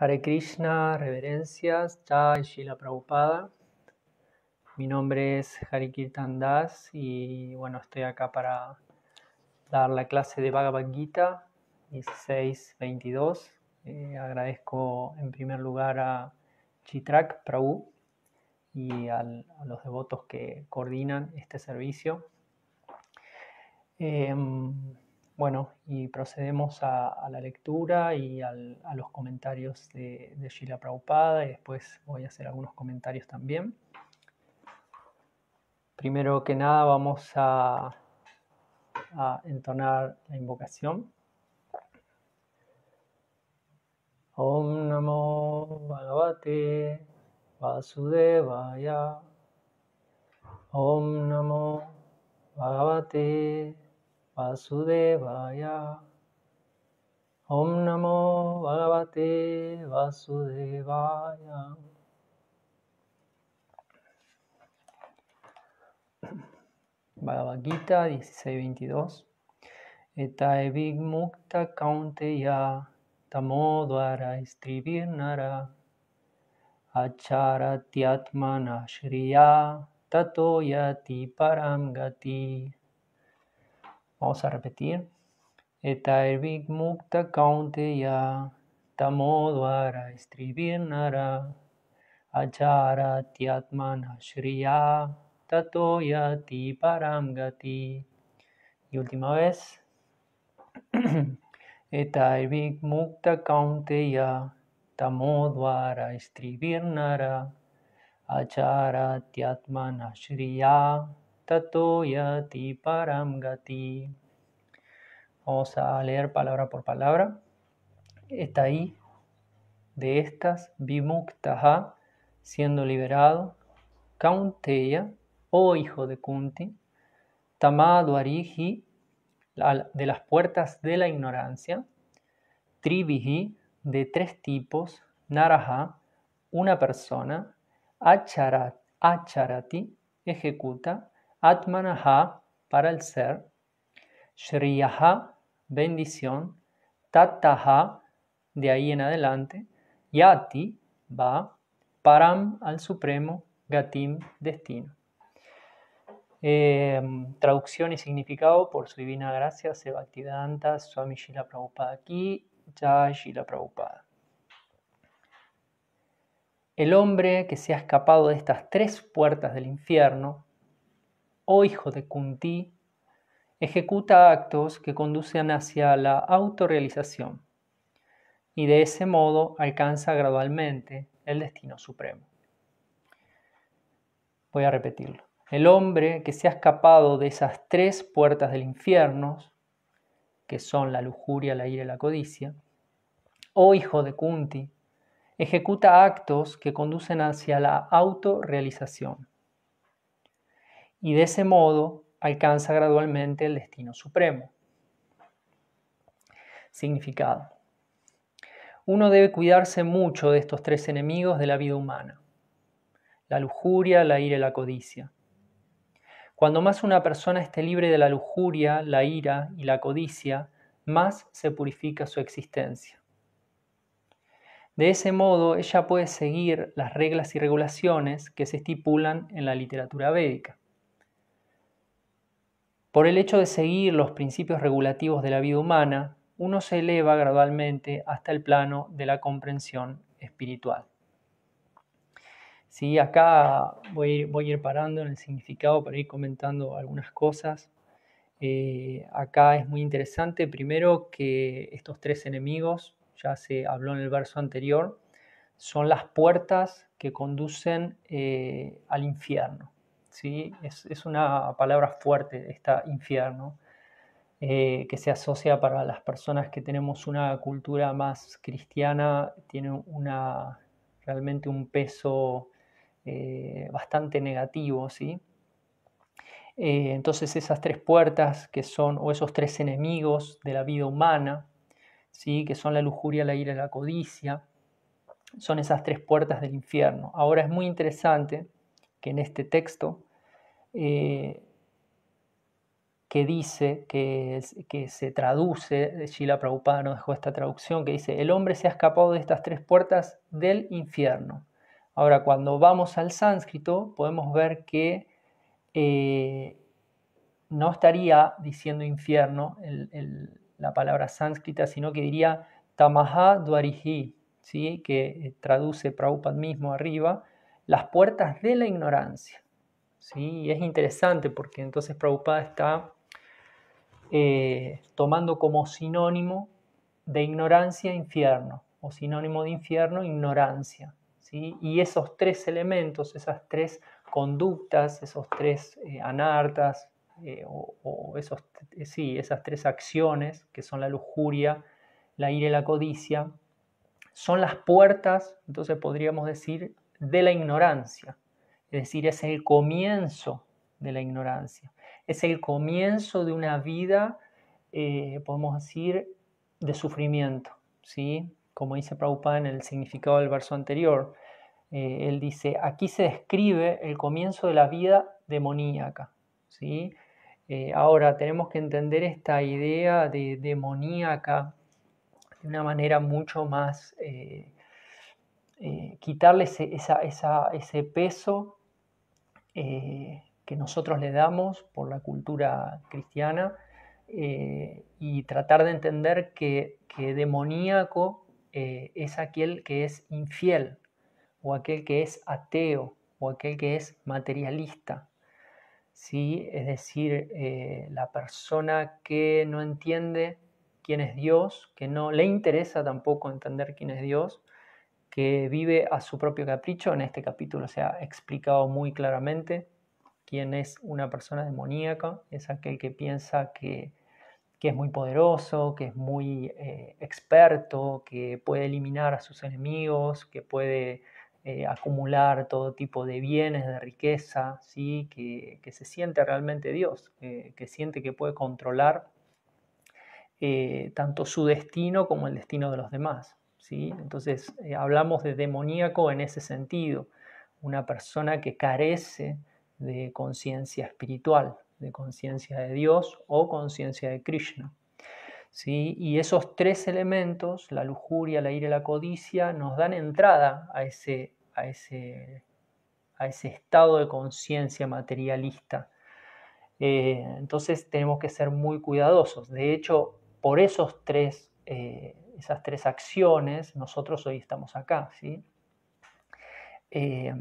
Hare Krishna, reverencias, chai, Shila Prabhupada. Mi nombre es Harikirtan Das y bueno, estoy acá para dar la clase de Bhagavad Gita 1622. Eh, agradezco en primer lugar a Chitrak Prabhu y a los devotos que coordinan este servicio. Em, bueno, y procedemos a, la lectura y a los comentarios de, de Sheila Prabhupada y después voy a hacer algunos comentarios también. Primero que nada vamos a, a entonar la invocación. Om Namo Bhagavate Vasudevaya. Om Namo Bhagavate Vasudevaya. Om Namo Bhagavate Vasudevaya. Bhagavad Gita 16.22 Etae Mukta Kaunteya Tamodvara achara Acharatyatmana Shriya Tato Yati Param Gati Vamos a repetir. Eta ervik mukta kaunteya tamodvara achara atyatmana shriya ti paramgati. Y última vez. Eta ervik mukta kaunteya tamodvara achara atyatmana shriya tato yati param gati. Vamos a leer palabra por palabra. Está ahí, de estas, vimuktaha, siendo liberado, kaunteya, o oh hijo de Kunti, tamaduarihi, de las puertas de la ignorancia, tribihi, de tres tipos, naraha, una persona, acharati, ejecuta, Atmanaha para el ser, Shriyaha bendición, Tataha, de ahí en adelante, Yati va, Param al Supremo, Gatim destino. Em, traducción y significado por su divina gracia, Sebaktidanta, Swami Shila Prabhupada aquí, Jai Shila Prabhupada. El hombre que se ha escapado de estas tres puertas del infierno o hijo de Kunti, ejecuta actos que conducen hacia la autorrealización y de ese modo alcanza gradualmente el destino supremo. Voy a repetirlo. El hombre que se ha escapado de esas tres puertas del infierno, que son la lujuria, la ira y la codicia, o hijo de Kunti, ejecuta actos que conducen hacia la autorrealización y de ese modo alcanza gradualmente el destino supremo. Significado. Uno debe cuidarse mucho de estos tres enemigos de la vida humana, la lujuria, la ira y la codicia. Cuando más una persona esté libre de la lujuria, la ira y la codicia, más se purifica su existencia. De ese modo, ella puede seguir las reglas y regulaciones que se estipulan en la literatura védica. Por el hecho de seguir los principios regulativos de la vida humana, uno se eleva gradualmente hasta el plano de la comprensión espiritual. Sí, acá voy a, ir, parando en el significado para ir comentando algunas cosas. Eh, acá es muy interesante, primero, que estos tres enemigos, ya se habló en el verso anterior, son las puertas que conducen eh, al infierno. Es, una palabra fuerte esta infierno, eh, que se asocia para las personas que tenemos una cultura más cristiana, tiene una, realmente un peso eh, bastante negativo, ¿sí? Eh, entonces esas tres puertas que son, o esos tres enemigos de la vida humana, ¿sí? que son la lujuria, la ira y la codicia, son esas tres puertas del infierno. Ahora es muy interesante que en este texto eh, que dice, que, que, se traduce, Sheila Prabhupada nos dejó esta traducción, que dice, el hombre se ha escapado de estas tres puertas del infierno. Ahora, cuando vamos al sánscrito, podemos ver que eh, no estaría diciendo infierno la palabra sánscrita, sino que diría tamaha dwarihi, ¿sí? que eh, traduce Prabhupada mismo arriba, las puertas de la ignorancia. Y es interesante porque entonces Prabhupada está eh, tomando como sinónimo de ignorancia e infierno, o sinónimo de infierno e ignorancia. Y esos tres elementos, esas tres conductas, esos tres eh, anartas, eh, o, esos, sí, esas tres acciones que son la lujuria, la ira y la codicia, son las puertas, entonces podríamos decir, de la ignorancia. Es decir, es el comienzo de la ignorancia. Es el comienzo de una vida, eh, podemos decir, de sufrimiento. ¿sí? Como dice Prabhupada en el significado del verso anterior, eh, él dice, aquí se describe el comienzo de la vida demoníaca. ¿sí? Eh, ahora, tenemos que entender esta idea de demoníaca de una manera mucho más... quitarle ese peso eh, que nosotros le damos por la cultura cristiana eh, y tratar de entender que, demoníaco eh, es aquel que es infiel o aquel que es ateo o aquel que es materialista. ¿sí? Es decir, la persona que no entiende quién es Dios, que no le interesa tampoco entender quién es Dios, que vive a su propio capricho. En este capítulo se ha explicado muy claramente quién es una persona demoníaca. Es aquel que piensa que, es muy poderoso, que es muy eh, experto, que puede eliminar a sus enemigos, que puede eh, acumular todo tipo de bienes, de riqueza, ¿sí? que, se siente realmente Dios, que siente que puede controlar eh, tanto su destino como el destino de los demás. Entonces eh, hablamos de demoníaco en ese sentido, una persona que carece de conciencia espiritual, de conciencia de Dios o conciencia de Krishna. ¿sí? Y esos tres elementos, la lujuria, la ira y la codicia, nos dan entrada a ese, a ese, a ese estado de conciencia materialista. Eh, entonces tenemos que ser muy cuidadosos. De hecho, por esos tres eh, esas tres acciones, nosotros hoy estamos acá. ¿sí? Eh,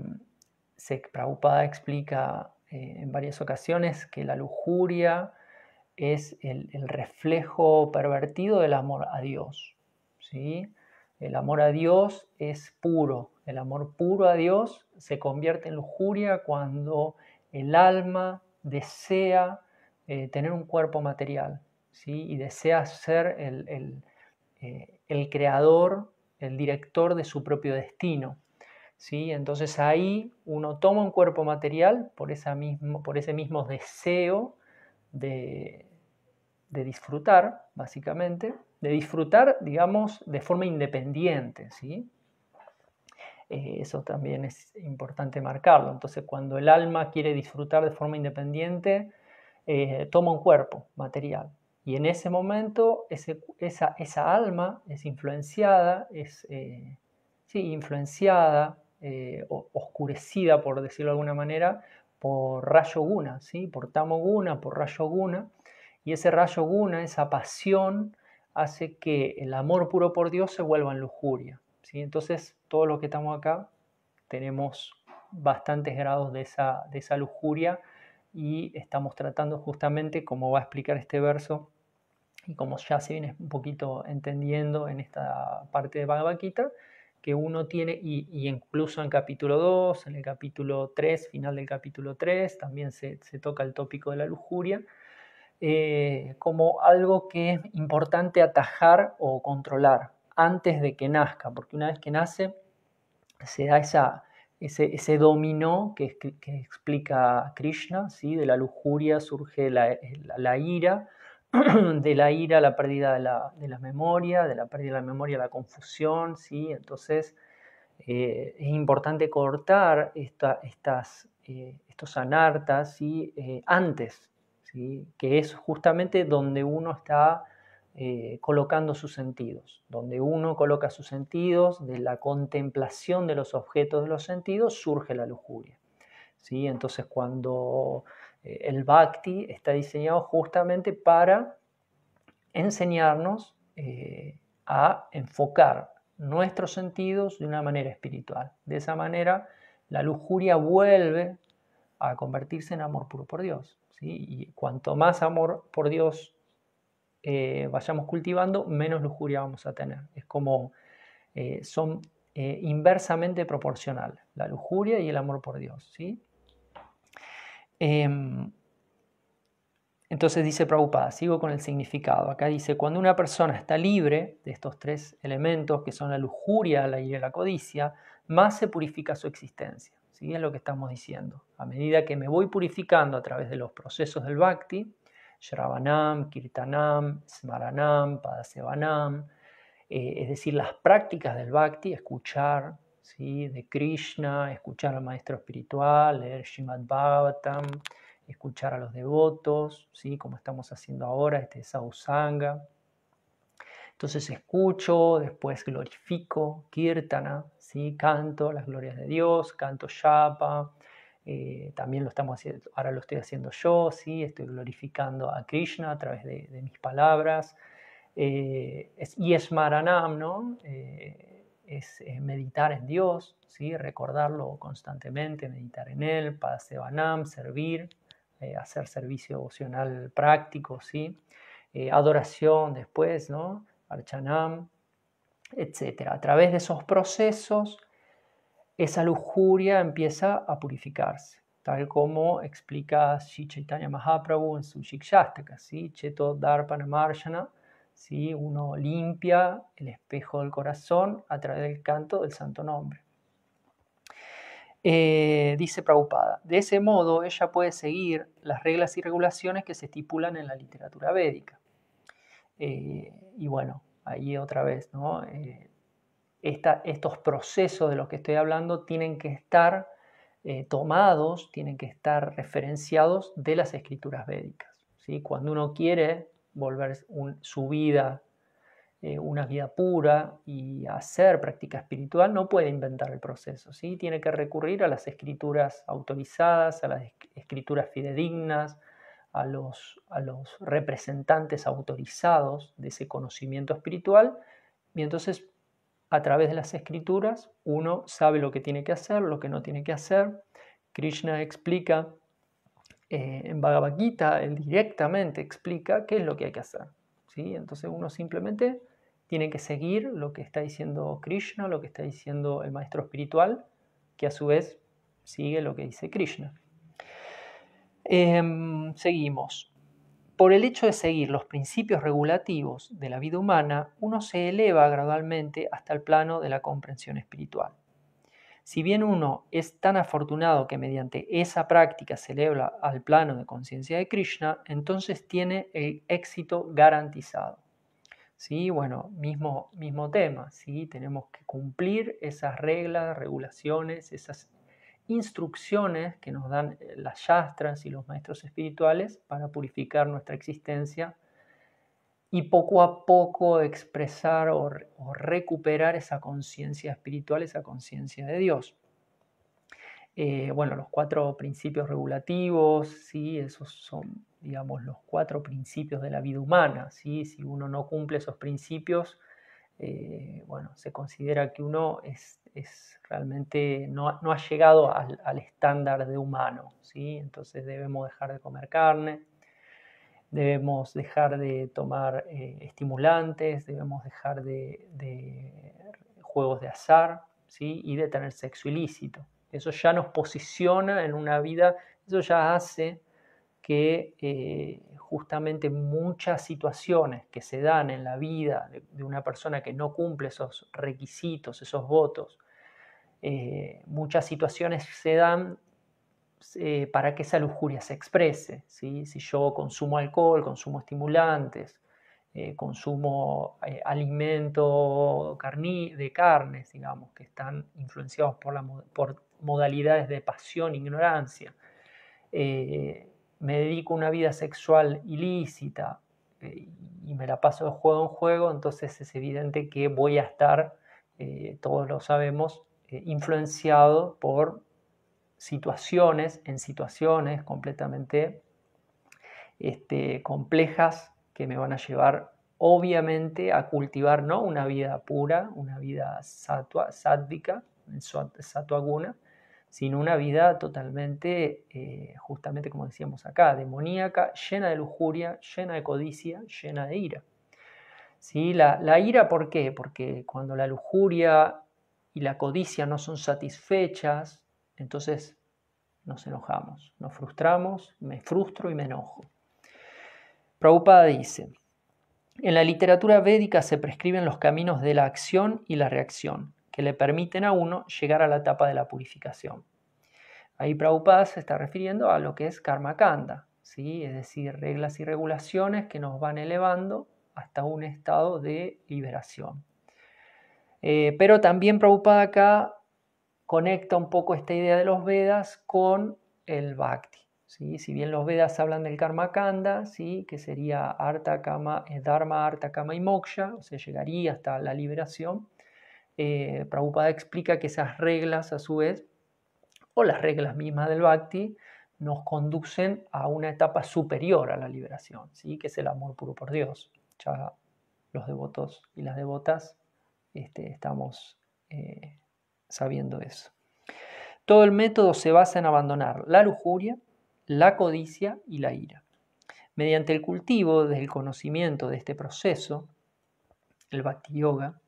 Prabhupada explica eh, en varias ocasiones que la lujuria es el, reflejo pervertido del amor a Dios. ¿sí? El amor a Dios es puro. El amor puro a Dios se convierte en lujuria cuando el alma desea eh, tener un cuerpo material ¿sí? y desea ser el, eh, el creador, el director de su propio destino. ¿sí? Entonces ahí uno toma un cuerpo material por, mismo, por ese mismo deseo de, disfrutar, básicamente, de disfrutar, digamos, de forma independiente, ¿sí? Eh, eso también es importante marcarlo. Entonces, cuando el alma quiere disfrutar de forma independiente, eh, toma un cuerpo material, y en ese momento esa, alma es influenciada, es eh, sí, influenciada, eh, oscurecida, por decirlo de alguna manera, por rayo guna, ¿sí? por tamo guna, por rayo guna. Y ese rayo guna, esa pasión, hace que el amor puro por Dios se vuelva en lujuria. ¿sí? Entonces, todo lo que estamos acá tenemos bastantes grados de de esa lujuria y estamos tratando justamente, como va a explicar este verso, y como ya se viene un poquito entendiendo en esta parte de Bhagavad Gita, que uno tiene, y, incluso en capítulo 2, en el capítulo 3, final del capítulo 3, también se, toca el tópico de la lujuria, eh, como algo que es importante atajar o controlar antes de que nazca, porque una vez que nace se da ese, dominó que, explica Krishna, de la lujuria surge la ira, de la ira, la pérdida de la, memoria, de la pérdida de la memoria, la confusión, ¿sí? Entonces eh, es importante cortar estas, eh, estos anartas ¿sí? Eh, antes, ¿sí? que es justamente donde uno está colocando sus sentidos, donde uno coloca sus sentidos, de la contemplación de los objetos de los sentidos surge la lujuria. ¿sí? Entonces cuando el bhakti está diseñado justamente para enseñarnos eh, a enfocar nuestros sentidos de una manera espiritual. De esa manera, la lujuria vuelve a convertirse en amor puro por Dios. Y cuanto más amor por Dios eh, vayamos cultivando, menos lujuria vamos a tener. Es como eh, son inversamente proporcional, la lujuria y el amor por Dios. ¿sí? Em, entonces dice Prabhupada, sigo con el significado. Acá dice, cuando una persona está libre de estos tres elementos, que son la lujuria, la ira y la codicia, más se purifica su existencia. ¿sí? Es lo que estamos diciendo. A medida que me voy purificando a través de los procesos del bhakti, Shravanam, Kirtanam, Smaranam, Padasevanam, eh, es decir, las prácticas del bhakti, escuchar, de Krishna, escuchar al maestro espiritual, leer Shrimad Bhagavatam, escuchar a los devotos, ¿sí? como estamos haciendo ahora, este Sausanga. Entonces escucho, después glorifico, kirtana, canto las glorias de Dios, canto yapa, eh, también lo estamos haciendo, ahora lo estoy haciendo yo, ¿sí? estoy glorificando a Krishna a través de, mis palabras. y eh, es Maranam, ¿no? Eh, es, meditar en Dios, ¿sí? recordarlo constantemente, meditar en Él, sevanam, servir, eh, hacer servicio devocional práctico, ¿sí? Eh, adoración después, ¿no? Archanam, etc. A través de esos procesos, esa lujuria empieza a purificarse, tal como explica Shichaitanya Mahaprabhu en su Shikshastaka, ¿sí? Cheto Darpana Marjana uno limpia el espejo del corazón a través del canto del santo nombre. Eh, dice Prabhupada, de ese modo ella puede seguir las reglas y regulaciones que se estipulan en la literatura védica. Eh, y bueno, ahí otra vez, eh, estos procesos de los que estoy hablando tienen que estar tomados, tienen que estar referenciados de las escrituras védicas. ¿sí? Cuando uno quiere volver su vida eh, una vida pura y hacer práctica espiritual, no puede inventar el proceso, ¿sí? Tiene que recurrir a las escrituras autorizadas, a las escrituras fidedignas, a los, a los representantes autorizados de ese conocimiento espiritual y entonces a través de las escrituras uno sabe lo que tiene que hacer, lo que no tiene que hacer. Krishna explica eh, en Bhagavad Gita, él directamente explica qué es lo que hay que hacer. Entonces uno simplemente tiene que seguir lo que está diciendo Krishna, lo que está diciendo el maestro espiritual, que a su vez sigue lo que dice Krishna. Em, seguimos. Por el hecho de seguir los principios regulativos de la vida humana, uno se eleva gradualmente hasta el plano de la comprensión espiritual. Si bien uno es tan afortunado que mediante esa práctica celebra al plano de conciencia de Krishna, entonces tiene el éxito garantizado. ¿Sí? Bueno, mismo, mismo tema, ¿sí? tenemos que cumplir esas reglas, regulaciones, esas instrucciones que nos dan eh, las yastras y los maestros espirituales para purificar nuestra existencia y poco a poco expresar o, recuperar esa conciencia espiritual, esa conciencia de Dios. Eh, bueno, los cuatro principios regulativos, ¿sí? esos son, digamos, los cuatro principios de la vida humana. Si uno no cumple esos principios, eh, bueno, se considera que uno es, realmente no, ha llegado al, estándar de humano. ¿sí? Entonces debemos dejar de comer carne, debemos dejar de tomar eh, estimulantes, debemos dejar de, juegos de azar ¿sí? y de tener sexo ilícito. Eso ya nos posiciona en una vida, eso ya hace que eh, justamente muchas situaciones que se dan en la vida de, una persona que no cumple esos requisitos, esos votos, eh, muchas situaciones se dan eh, para que esa lujuria se exprese. Si yo consumo alcohol, consumo estimulantes, eh, consumo eh, alimento de carnes, digamos, que están influenciados por, por modalidades de pasión, ignorancia, me dedico a una vida sexual ilícita y me la paso de juego en juego, entonces es evidente que voy a estar, todos lo sabemos, influenciado por situaciones, en situaciones completamente este, complejas que me van a llevar obviamente a cultivar no una vida pura, una vida en sádvica, sino una vida totalmente, eh, justamente como decíamos acá, demoníaca, llena de lujuria, llena de codicia, llena de ira. ¿Sí? La, la ira, ¿por qué? Porque cuando la lujuria y la codicia no son satisfechas, entonces nos enojamos, nos frustramos, me frustro y me enojo. Prabhupada dice, en la literatura védica se prescriben los caminos de la acción y la reacción, que le permiten a uno llegar a la etapa de la purificación. Ahí Prabhupada se está refiriendo a lo que es karma kanda, ¿sí? es decir, reglas y regulaciones que nos van elevando hasta un estado de liberación. Eh, pero también Prabhupada acá conecta un poco esta idea de los Vedas con el Bhakti. ¿sí? Si bien los Vedas hablan del Karma Kanda, ¿sí? que sería Kama, eh, Dharma, Arta, Kama y Moksha, o sea, llegaría hasta la liberación, eh, Prabhupada explica que esas reglas, a su vez, o las reglas mismas del Bhakti, nos conducen a una etapa superior a la liberación, ¿sí? que es el amor puro por Dios. Ya los devotos y las devotas este, estamos eh, sabiendo eso. Todo el método se basa en abandonar la lujuria, la codicia y la ira. Mediante el cultivo del conocimiento de este proceso, el Bhakti Yoga,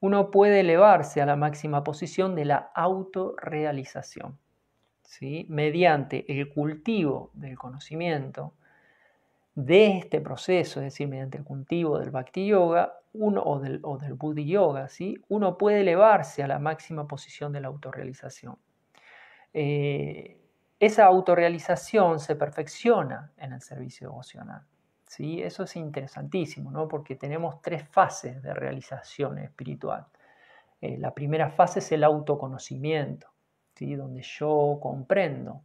uno puede elevarse a la máxima posición de la autorrealización. ¿sí? Mediante el cultivo del conocimiento, de este proceso, es decir, mediante el cultivo del Bhakti Yoga uno, o, del, o Buddhi Yoga, ¿sí? uno puede elevarse a la máxima posición de la autorrealización. Eh, esa autorrealización se perfecciona en el servicio emocional. ¿sí? Eso es interesantísimo, ¿no? porque tenemos tres fases de realización espiritual. Eh, la primera fase es el autoconocimiento, ¿sí? donde yo comprendo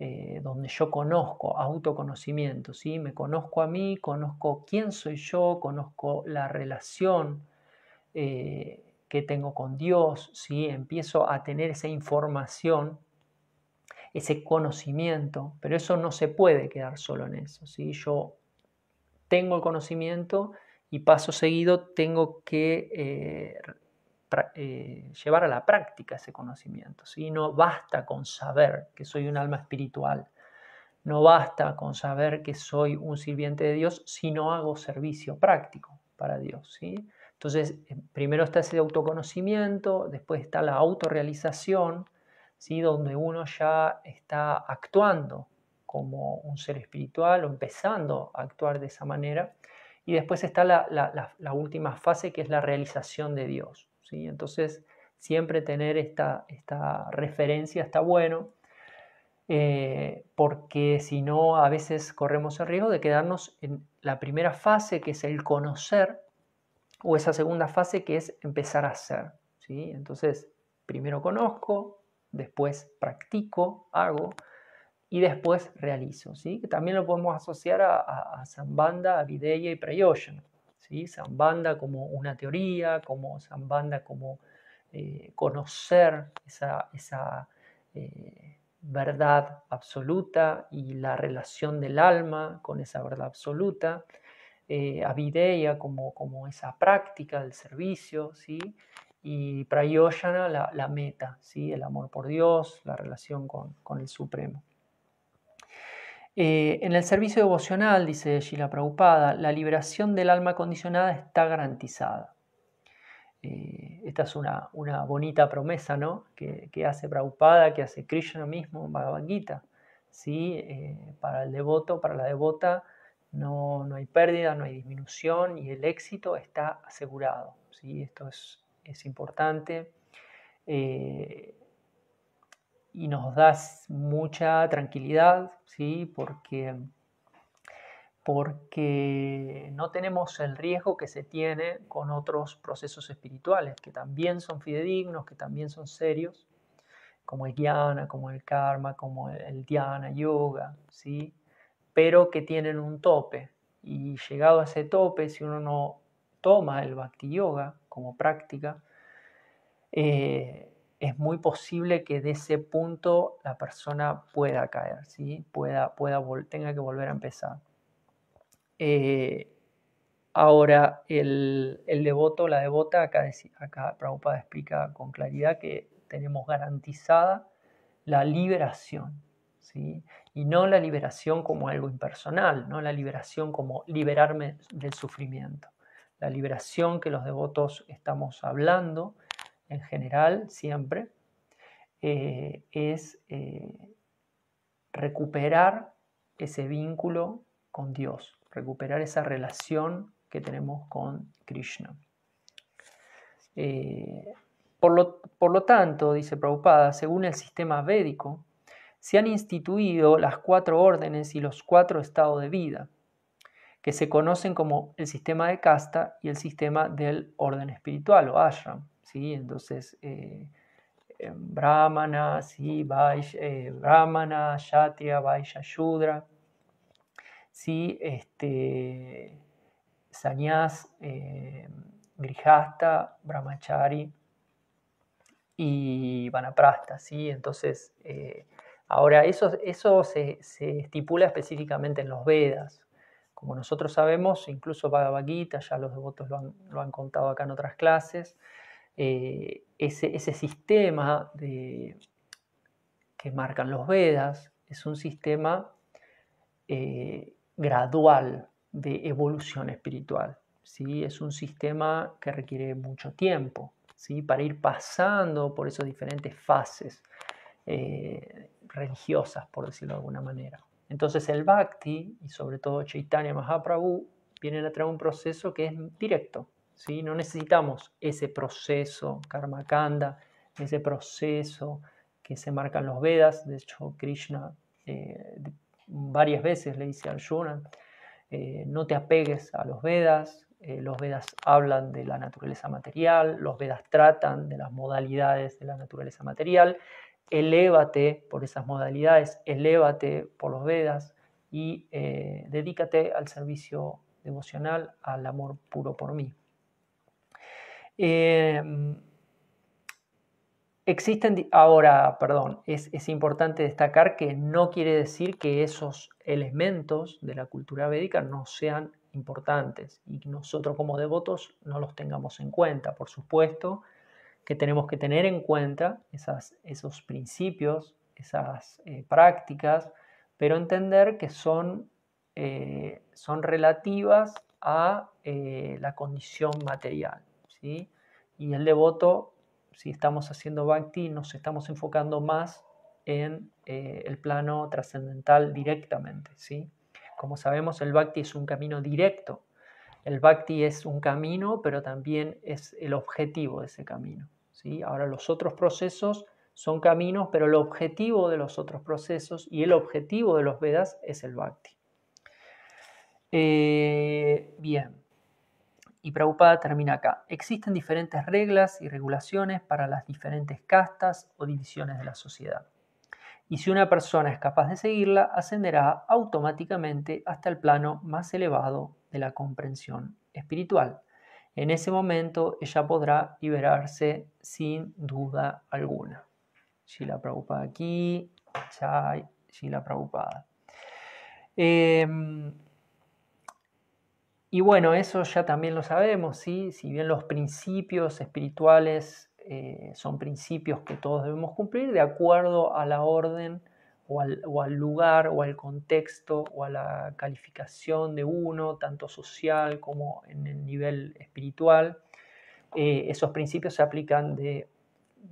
eh, donde yo conozco, autoconocimiento, ¿sí? Me conozco a mí, conozco quién soy yo, conozco la relación eh, que tengo con Dios, ¿sí? Empiezo a tener esa información, ese conocimiento, pero eso no se puede quedar solo en eso, Yo tengo el conocimiento y paso seguido tengo que eh, eh, llevar a la práctica ese conocimiento. No basta con saber que soy un alma espiritual, no basta con saber que soy un sirviente de Dios si no hago servicio práctico para Dios. ¿sí? Entonces, eh, primero está ese autoconocimiento, después está la autorrealización, ¿sí? donde uno ya está actuando como un ser espiritual o empezando a actuar de esa manera. Y después está la última fase que es la realización de Dios. Entonces, siempre tener esta, referencia está bueno, eh, porque si no, a veces corremos el riesgo de quedarnos en la primera fase, que es el conocer, o esa segunda fase, que es empezar a hacer. ¿sí? Entonces, primero conozco, después practico, hago, y después realizo. ¿sí? Que también lo podemos asociar a, a, a Zambanda, a Videya y Prayoshan. ¿sí? Zambanda como una teoría, como Zambanda como eh, conocer esa, eh, verdad absoluta y la relación del alma con esa verdad absoluta, eh, Avideya como, esa práctica del servicio, ¿sí? y Prayoshana la, meta, ¿sí? el amor por Dios, la relación con el Supremo. Eh, en el servicio devocional, dice Shila Prabhupada, la liberación del alma condicionada está garantizada. Eh, esta es una, bonita promesa ¿no? que, hace Prabhupada, que hace Krishna mismo en Bhagavad Gita. ¿sí? Eh, para el devoto, para la devota, no, hay pérdida, no hay disminución y el éxito está asegurado. ¿sí? Esto es, importante y nos da mucha tranquilidad, ¿sí? Porque, porque no tenemos el riesgo que se tiene con otros procesos espirituales, que también son fidedignos, que también son serios, como el Jnana, como el Karma, como el Dhyana Yoga, ¿sí? Pero que tienen un tope. Y llegado a ese tope, si uno no toma el Bhakti Yoga como práctica, eh, es muy posible que de ese punto la persona pueda caer, ¿sí? pueda, pueda tenga que volver a empezar. Eh, ahora, el, el, devoto, la devota, acá, acá Prabhupada explica con claridad que tenemos garantizada la liberación. ¿sí? Y no la liberación como algo impersonal, no la liberación como liberarme del sufrimiento. La liberación que los devotos estamos hablando en general siempre, eh, es eh, recuperar ese vínculo con Dios, recuperar esa relación que tenemos con Krishna. Eh, por, lo, por, lo, tanto, dice Prabhupada, según el sistema védico, se han instituido las cuatro órdenes y los cuatro estados de vida, que se conocen como el sistema de casta y el sistema del orden espiritual o ashram. Entonces, eh, Brahmana, ¿sí? Vaish, eh, Brahmana, Este, Sanyas, Grijasta, eh, Grihasta, Brahmachari y Vanaprasta, Entonces, ahora eso, se, estipula específicamente en los Vedas, como nosotros sabemos, incluso Bhagavad Gita, ya los devotos lo han, lo han, contado acá en otras clases, eh, ese, sistema que marcan los Vedas es un sistema eh, gradual de evolución espiritual. ¿sí? Es un sistema que requiere mucho tiempo ¿sí? para ir pasando por esas diferentes fases eh, religiosas, por decirlo de alguna manera. Entonces el bhakti y sobre todo Chaitanya Mahaprabhu vienen a traer un proceso que es directo, no necesitamos ese proceso karmakanda, ese proceso que se marcan los Vedas. De hecho, Krishna eh, varias veces le dice a Arjuna, eh, no te apegues a los Vedas, eh, los Vedas hablan de la naturaleza material, los Vedas tratan de las modalidades de la naturaleza material, elévate por esas modalidades, elévate por los Vedas y dedícate al servicio devocional, al amor puro por mí. Eh, existen ahora, perdón, es, importante destacar que no quiere decir que esos elementos de la cultura védica no sean importantes y que nosotros como devotos no los tengamos en cuenta. Por supuesto que tenemos que tener en cuenta esos principios, esas eh, prácticas, pero entender que son, eh, son relativas a la condición material. Y el devoto, si estamos haciendo bhakti, nos estamos enfocando más en eh, el plano trascendental directamente, ¿sí? Como sabemos, el bhakti es un camino directo. El bhakti es un camino, pero también es el objetivo de ese camino, ¿sí? Ahora los otros procesos son caminos, pero el objetivo de los otros procesos y el objetivo de los Vedas es el bhakti. Eh, bien. Y Prabhupada termina acá. Existen diferentes reglas y regulaciones para las diferentes castas o divisiones de la sociedad. Y si una persona es capaz de seguirla, ascenderá automáticamente hasta el plano más elevado de la comprensión espiritual. En ese momento ella podrá liberarse sin duda alguna. Si la Prabhupada aquí, Chai, la preocupada Eh, em, y bueno, eso ya también lo sabemos, ¿sí? si bien los principios espirituales eh, son principios que todos debemos cumplir de acuerdo a la orden o al, lugar o al contexto o a la calificación de uno, tanto social como en el nivel espiritual. Eh, esos principios se aplican de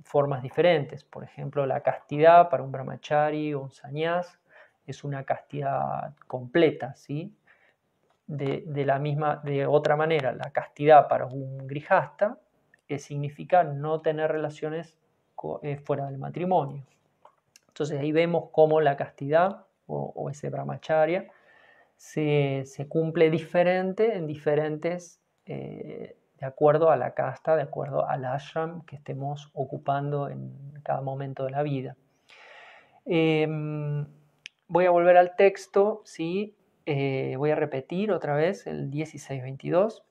formas diferentes. Por ejemplo, la castidad para un brahmachari o un sannyas es una castidad completa, ¿sí? de, la misma, de otra manera, la castidad para un grijasta que significa no tener relaciones eh, fuera del matrimonio. Entonces ahí vemos cómo la castidad o, ese brahmacharya se, se, cumple diferente en diferentes, eh, de acuerdo a la casta, de acuerdo al ashram que estemos ocupando en cada momento de la vida. Em, voy a volver al texto, ¿sí? Eh, voy a repetir otra vez el 16.22,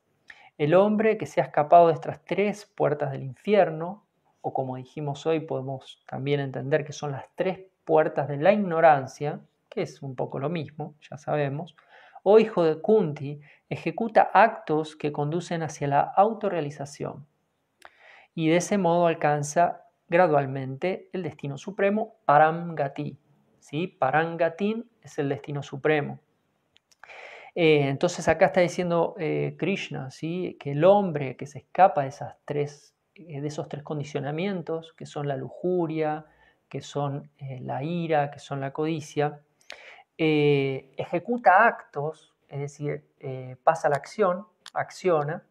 el hombre que se ha escapado de estas tres puertas del infierno, o como dijimos hoy, podemos también entender que son las tres puertas de la ignorancia, que es un poco lo mismo, ya sabemos, o hijo de Kunti, ejecuta actos que conducen hacia la autorrealización y de ese modo alcanza gradualmente el destino supremo, Parangati. ¿sí? Parangatin es el destino supremo. Eh, entonces acá está diciendo eh, Krishna, ¿sí? que el hombre que se escapa de, esas tres, eh, de esos tres condicionamientos, que son la lujuria, que son la ira, que son la codicia, ejecuta actos, es decir, pasa la acción, acciona,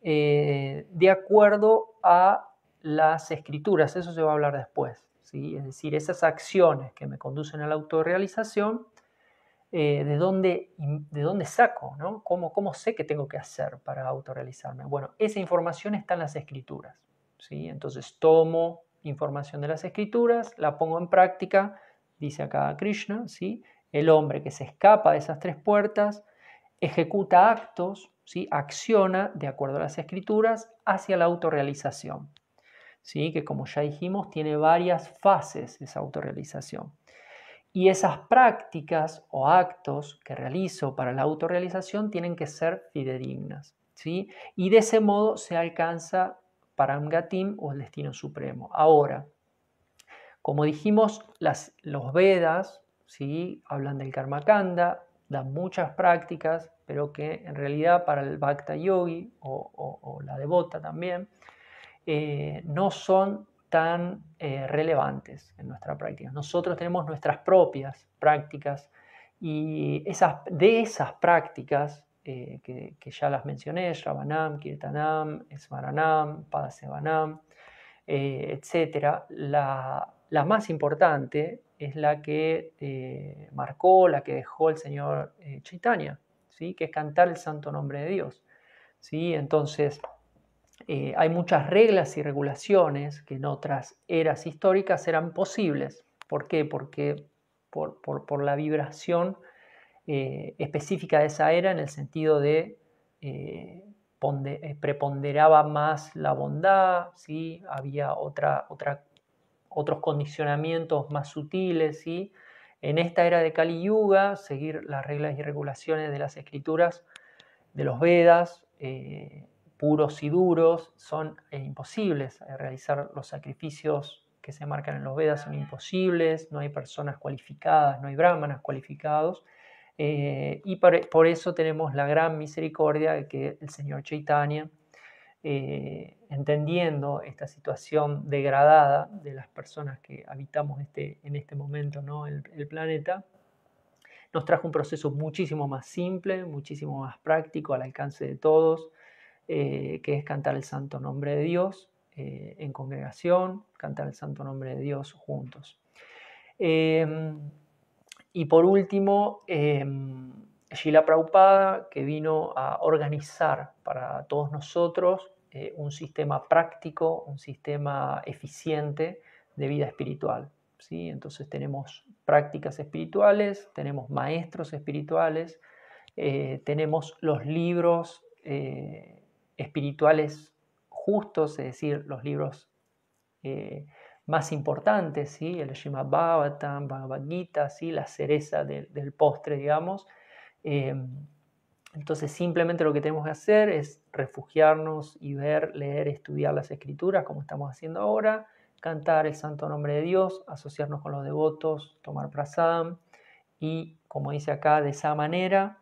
de acuerdo a las escrituras, eso se va a hablar después. ¿sí? Es decir, esas acciones que me conducen a la autorrealización eh, de, dónde, de dónde saco, ¿no? ¿Cómo, ¿Cómo sé que tengo que hacer para autorrealizarme? Bueno, esa información está en las escrituras, ¿sí? Entonces tomo información de las escrituras, la pongo en práctica, dice acá Krishna, ¿sí? El hombre que se escapa de esas tres puertas ejecuta actos, ¿sí? acciona de acuerdo a las escrituras hacia la autorrealización, ¿sí? que como ya dijimos tiene varias fases esa autorrealización. Y esas prácticas o actos que realizo para la autorrealización tienen que ser fidedignas. ¿sí? Y de ese modo se alcanza para Paramgatim o el destino supremo. Ahora, como dijimos, los Vedas ¿sí? hablan del Karmakanda, dan muchas prácticas, pero que en realidad para el Bhakta Yogi o, la devota también, eh, no son tan eh, relevantes en nuestra práctica. Nosotros tenemos nuestras propias prácticas y esas, de esas prácticas eh, que, ya las mencioné, Rabanam, Kirtanam, Esmaranam, Padasevanam, etc., eh, la, más importante es la que marcó, la que dejó el señor Chaitanya, ¿sí? que es cantar el santo nombre de Dios. ¿sí? Entonces, eh, hay muchas reglas y regulaciones que en otras eras históricas eran posibles. ¿Por qué? Porque por, la vibración eh, específica de esa era en el sentido de eh, preponderaba más la bondad, ¿sí? había otros condicionamientos más sutiles. En esta era de Kali Yuga, seguir las reglas y regulaciones de las escrituras de los Vedas, puros y duros, son eh, imposibles. Eh, realizar los sacrificios que se marcan en los Vedas son imposibles, no hay personas cualificadas, no hay brahmanas cualificados. Eh, y por, eso tenemos la gran misericordia de que el Señor Chaitanya, entendiendo esta situación degradada de las personas que habitamos este, en este momento ¿no? el planeta, nos trajo un proceso muchísimo más simple, muchísimo más práctico, al alcance de todos, eh, que es cantar el santo nombre de Dios eh, en congregación, cantar el santo nombre de Dios juntos. Em, y por último, em, Sheila Praupada, que vino a organizar para todos nosotros eh, un sistema práctico, un sistema eficiente de vida espiritual. ¿sí? Entonces tenemos prácticas espirituales, tenemos maestros espirituales, tenemos los libros espirituales justos, es decir, los libros eh, más importantes, ¿sí? el Shema Bhavatam, Bhagavad Gita, la cereza del postre, digamos. Eh, entonces simplemente lo que tenemos que hacer es refugiarnos y ver, leer, estudiar las escrituras, como estamos haciendo ahora, cantar el santo nombre de Dios, asociarnos con los devotos, tomar prasadam y, como dice acá, de esa manera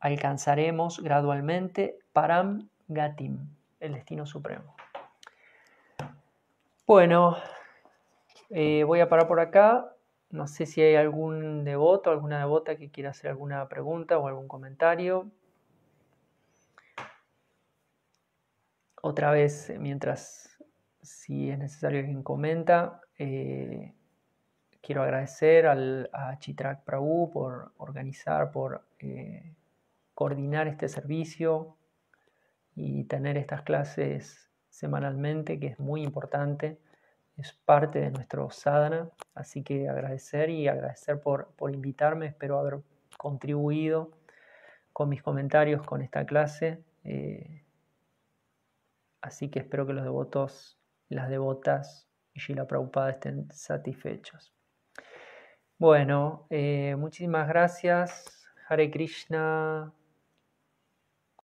alcanzaremos gradualmente param Gatim, el destino supremo. Bueno, eh, voy a parar por acá. No sé si hay algún devoto, alguna devota que quiera hacer alguna pregunta o algún comentario. Otra vez, mientras, si es necesario alguien comenta, eh, quiero agradecer al, a Chitrak Prabhu por organizar, por eh, coordinar este servicio y tener estas clases semanalmente, que es muy importante, es parte de nuestro sadhana, así que agradecer y agradecer por, invitarme, espero haber contribuido con mis comentarios con esta clase, eh, así que espero que los devotos, las devotas y la Prabhupada estén satisfechos. Bueno, eh, muchísimas gracias. Hare Krishna.